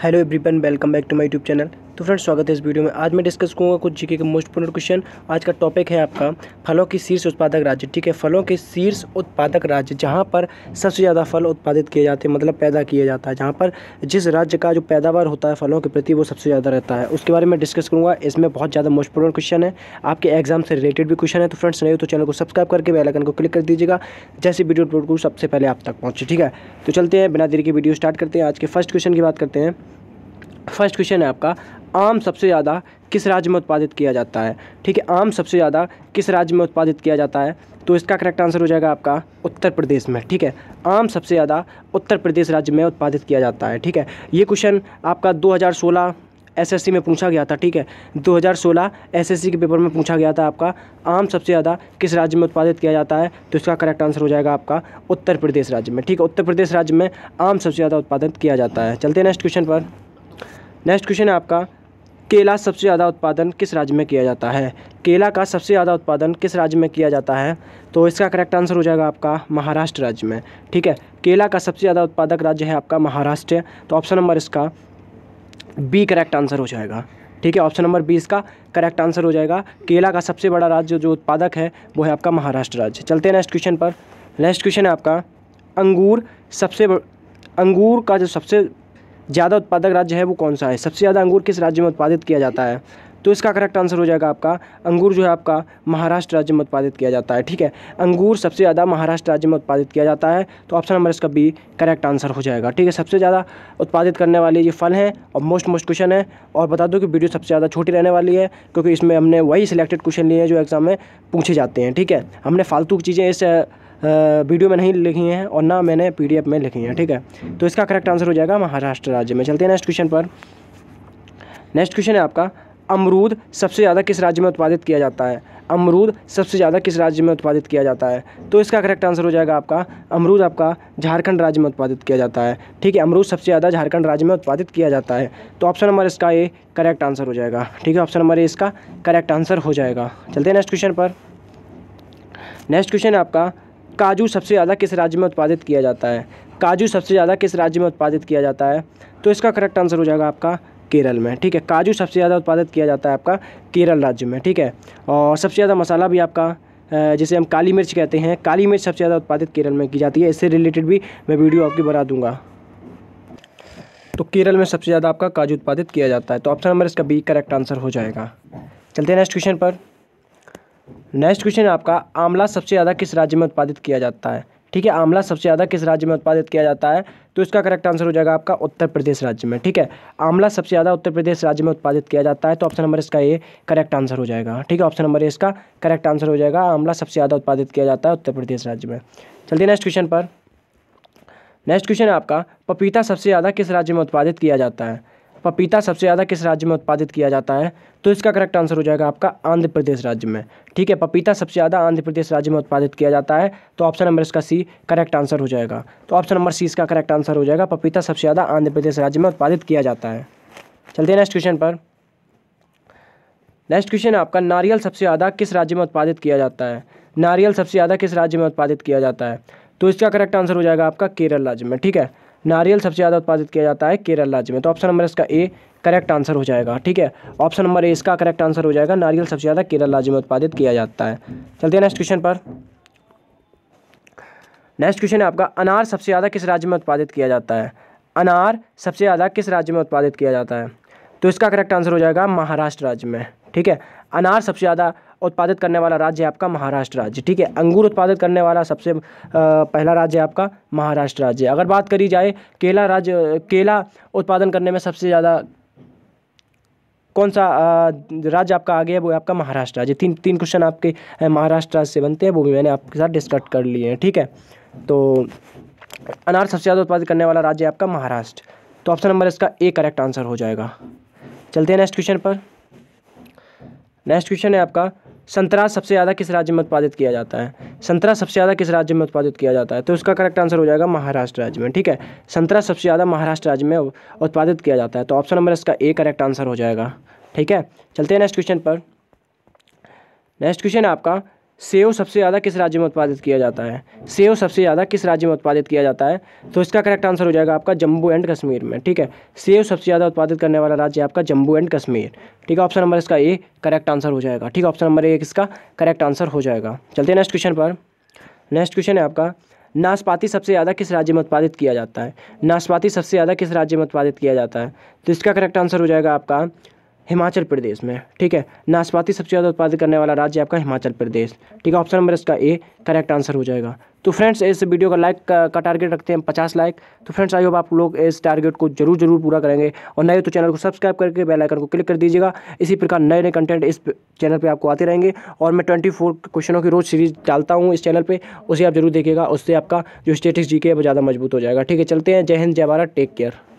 hello everyone welcome back to my YouTube channel तो friends स्वागत है इस वीडियो में आज मैं डिस्कस करूँगा कुछ जीके के मोस्ट इंपोर्टेंट क्वेश्चन आज का टॉपिक है आपका फलों की शीर्ष उत्पादक राज्य ठीक है फलों के शीर्ष उत्पादक राज्य जहाँ पर सबसे ज़्यादा फल उत्पादित किए जाते हैं मतलब पैदा किया जाता है जहाँ पर जिस राज्य का जो पैदावार होता है फलों के प्रति वो सबसे ज़्यादा रहता है उसके बारे में डिस्कस करूँगा इसमें बहुत ज़्यादा मोस्ट इंपोर्टेंट क्वेश्चन है आपके एग्जाम से रिलेटेड भी क्वेश्चन है तो फ्रेंड्स नहीं हो तो चैनल को सब्सक्राइब करके बेलाइकन को क्लिक कर दीजिएगा जैसे वीडियो अपलोड करूँ सबसे पहले आप तक पहुँचे ठीक है तो चलते हैं बिना देरी की वीडियो स्टार्ट करते हैं आज के फर्स्ट क्वेश्चन की बात करते हैं फर्स्ट क्वेश्चन है आपका आम सबसे ज़्यादा किस राज्य में उत्पादित किया जाता है ठीक है आम सबसे ज़्यादा किस राज्य में उत्पादित किया जाता है तो इसका करेक्ट आंसर हो जाएगा आपका उत्तर प्रदेश में ठीक है आम सबसे ज़्यादा उत्तर प्रदेश राज्य में उत्पादित किया जाता है ठीक है ये क्वेश्चन आपका 2016 एसएससी में पूछा गया था ठीक है 2016 एसएससी के पेपर में पूछा गया था आपका आम सबसे ज़्यादा किस राज्य में उत्पादित किया जाता है तो इसका करेक्ट आंसर हो जाएगा आपका उत्तर प्रदेश राज्य में ठीक है उत्तर प्रदेश राज्य में आम सबसे ज़्यादा उत्पादित किया जाता है चलते हैं नेक्स्ट क्वेश्चन पर नेक्स्ट क्वेश्चन है आपका केला सबसे ज़्यादा उत्पादन किस राज्य में किया जाता है केला का सबसे ज़्यादा उत्पादन किस राज्य में किया जाता है तो इसका करेक्ट आंसर हो जाएगा आपका महाराष्ट्र राज्य में ठीक है केला का सबसे ज़्यादा उत्पादक राज्य है आपका महाराष्ट्र तो ऑप्शन नंबर इसका बी करेक्ट आंसर हो जाएगा ठीक है ऑप्शन नंबर बी इसका करेक्ट आंसर हो जाएगा केला का सबसे बड़ा राज्य जो उत्पादक है वो है आपका महाराष्ट्र राज्य चलते हैं नेक्स्ट क्वेश्चन पर नेक्स्ट क्वेश्चन है आपका अंगूर सबसे अंगूर का जो सबसे ज़्यादा उत्पादक राज्य है वो कौन सा है सबसे ज़्यादा अंगूर किस राज्य में उत्पादित किया जाता है तो इसका करेक्ट आंसर हो जाएगा आपका अंगूर जो है आपका महाराष्ट्र राज्य में उत्पादित किया जाता है ठीक है अंगूर सबसे ज़्यादा महाराष्ट्र राज्य में उत्पादित किया जाता है तो ऑप्शन नंबर इसका बी करेक्ट आंसर हो जाएगा ठीक है सबसे ज़्यादा उत्पादित करने वाले ये फल हैं और मोस्ट मोस्ट क्वेश्चन है और बता दो कि वीडियो सबसे ज़्यादा छोटी रहने वाली है क्योंकि इसमें हमने वही सिलेक्टेड क्वेश्चन लिए हैं जो एग्ज़ाम में पूछे जाते हैं ठीक है हमने फालतू चीज़ें इस वीडियो में नहीं लिखी हैं और ना मैंने पी में लिखी हैं ठीक है तो इसका करेक्ट आंसर हो जाएगा महाराष्ट्र राज्य में चलते हैं नेक्स्ट क्वेश्चन पर नेक्स्ट क्वेश्चन है आपका अमरूद सबसे ज़्यादा किस राज्य में उत्पादित किया जाता है अमरूद सबसे ज़्यादा किस राज्य में उत्पादित किया जाता है तो इसका करेक्ट आंसर हो जाएगा आपका अमरूद आपका झारखंड राज्य में उत्पादित किया जाता है ठीक है अमरूद सबसे ज़्यादा झारखंड राज्य में उत्पादित किया जाता है तो ऑप्शन नंबर इसका ए करेक्ट आंसर हो जाएगा ठीक है ऑप्शन नंबर ए इसका करेक्ट आंसर हो जाएगा चलते हैं नेक्स्ट क्वेश्चन पर नेक्स्ट क्वेश्चन है आपका काजू सबसे ज़्यादा किस राज्य में उत्पादित किया जाता है काजू सबसे ज़्यादा किस राज्य में उत्पादित किया जाता है तो इसका करेक्ट आंसर हो जाएगा आपका केरल में ठीक है काजू सबसे ज़्यादा उत्पादित किया जाता है आपका केरल राज्य में ठीक है और सबसे ज़्यादा मसाला भी आपका जैसे हम काली मिर्च कहते हैं काली मिर्च सबसे ज़्यादा उत्पादित केरल में की जाती है इससे रिलेटेड भी मैं वीडियो आपकी बना दूंगा तो केरल में सबसे ज़्यादा आपका काजू उत्पादित किया जाता है तो ऑप्शन नंबर इसका बी करेक्ट आंसर हो जाएगा चलते हैं नेक्स्ट क्वेश्चन पर नेक्स्ट क्वेश्चन आपका आंवला सबसे ज़्यादा किस राज्य में उत्पादित किया जाता है ठीक है आंवला सबसे ज़्यादा किस राज्य में उत्पादित किया जाता है तो इसका करेक्ट आंसर हो जाएगा आपका उत्तर प्रदेश राज्य में ठीक है आंवला सबसे ज़्यादा उत्तर प्रदेश राज्य में उत्पादित किया जाता है तो ऑप्शन नंबर इसका ये करेक्ट आंसर हो जाएगा ठीक है ऑप्शन नंबर इसका करेक्ट आंसर हो जाएगा आंवला सबसे ज़्यादा उत्पादित किया जाता है उत्तर प्रदेश राज्य में चलिए नेक्स्ट क्वेश्चन पर नेक्स्ट क्वेश्चन है आपका पपीता सबसे ज़्यादा किस राज्य में उत्पादित किया जाता है पपीता सबसे ज़्यादा किस राज्य में उत्पादित किया जाता है तो इसका करेक्ट आंसर हो जाएगा आपका आंध्र प्रदेश राज्य में ठीक है पपीता सबसे ज़्यादा आंध्र प्रदेश राज्य में उत्पादित किया जाता है तो ऑप्शन नंबर इसका सी करेक्ट आंसर हो जाएगा तो ऑप्शन नंबर सी इसका करेक्ट आंसर हो जाएगा पपीता सबसे ज़्यादा आंध्र प्रदेश राज्य में उत्पादित किया जाता है चलते हैं नेक्स्ट क्वेश्चन पर नेक्स्ट क्वेश्चन है आपका नारियल सबसे ज़्यादा किस राज्य में उत्पादित किया जाता है नारियल सबसे ज़्यादा किस राज्य में उत्पादित किया जाता है तो इसका करेक्ट आंसर हो जाएगा आपका केरल राज्य में ठीक है नारियल सबसे ज़्यादा उत्पादित किया जाता है केरल राज्य में तो ऑप्शन नंबर इसका ए करेक्ट आंसर हो जाएगा ठीक है ऑप्शन नंबर ए इसका करेक्ट आंसर हो जाएगा नारियल सबसे ज़्यादा केरल राज्य में उत्पादित किया जाता है चलते हैं नेक्स्ट क्वेश्चन पर नेक्स्ट क्वेश्चन है आपका अनार सबसे ज़्यादा किस राज्य में उत्पादित किया जाता है अनार सबसे ज़्यादा किस राज्य में उत्पादित किया जाता है तो इसका करेक्ट आंसर हो जाएगा महाराष्ट्र राज्य में ठीक है अनार सबसे ज़्यादा उत्पादित करने वाला राज्य आपका महाराष्ट्र राज्य ठीक है अंगूर उत्पादित करने वाला सबसे पहला राज्य आपका महाराष्ट्र राज्य अगर बात करी जाए केला राज्य केला उत्पादन करने में सबसे ज़्यादा कौन सा राज्य आपका आगे है वो आपका महाराष्ट्र राज्य तीन तीन क्वेश्चन आपके महाराष्ट्र राज्य से बनते हैं वो भी मैंने आपके साथ डिस्कस कर लिए हैं ठीक है तो अनार सबसे ज़्यादा उत्पादित करने वाला राज्य आपका महाराष्ट्र तो ऑप्शन नंबर इसका ए करेक्ट आंसर हो जाएगा चलते हैं नेक्स्ट क्वेश्चन पर नेक्स्ट क्वेश्चन है आपका संतरा सबसे ज़्यादा किस राज्य में उत्पादित किया जाता है संतरा सबसे ज़्यादा किस राज्य में उत्पादित किया जाता है तो उसका करेक्ट आंसर हो जाएगा महाराष्ट्र राज्य में ठीक है संतरा सबसे ज़्यादा महाराष्ट्र राज्य में उत्पादित किया जाता है तो ऑप्शन नंबर इसका ए करेक्ट आंसर हो जाएगा ठीक है चलते हैं नेक्स्ट क्वेश्चन पर नेक्स्ट क्वेश्चन आपका सेव सबसे ज़्यादा किस राज्य में उत्पादित किया जाता है सेव सबसे ज़्यादा किस राज्य में उत्पादित किया जाता है तो इसका करेक्ट आंसर हो जाएगा आपका जम्मू एंड कश्मीर में ठीक है सेव सबसे ज़्यादा उत्पादित करने वाला राज्य आपका जम्मू एंड कश्मीर ठीक है ऑप्शन नंबर इसका ए करेक्ट आंसर हो जाएगा ठीक है ऑप्शन नंबर एक इसका करेक्ट आंसर हो जाएगा चलते हैं नेक्स्ट क्वेश्चन पर नेक्स्ट क्वेश्चन है आपका नाशपाती सबसे ज़्यादा किस राज्य में उत्पादित किया जाता है नाशपाती सबसे ज़्यादा किस राज्य में उत्पादित किया जाता है तो इसका करेक्ट आंसर हो जाएगा आपका हिमाचल प्रदेश में ठीक है नाशपाती सबसे ज़्यादा उत्पादित करने वाला राज्य आपका हिमाचल प्रदेश ठीक है ऑप्शन नंबर इसका ए करेक्ट आंसर हो जाएगा तो फ्रेंड्स इस वीडियो का लाइक का, का टारगेट रखते हैं पचास लाइक तो फ्रेंड्स आई होप आप लोग इस टारगेट को जरूर जरूर पूरा करेंगे और नए तो चैनल को सब्सक्राइब करके बेल आइकन को क्लिक कर दीजिएगा इसी प्रकार नए नए कंटेंट इस चैनल पे आपको आते रहेंगे और मैं ट्वेंटी फोर क्वेश्चनों की रोज़ सीरीज डालता हूँ इस चैनल पर उसे आप जरूर देखिएगा उससे आपका जो स्टेटिक्स जी के है वो ज़्यादा मजबूत हो जाएगा ठीक है चलते हैं जय हिंद जय भारत टेक केयर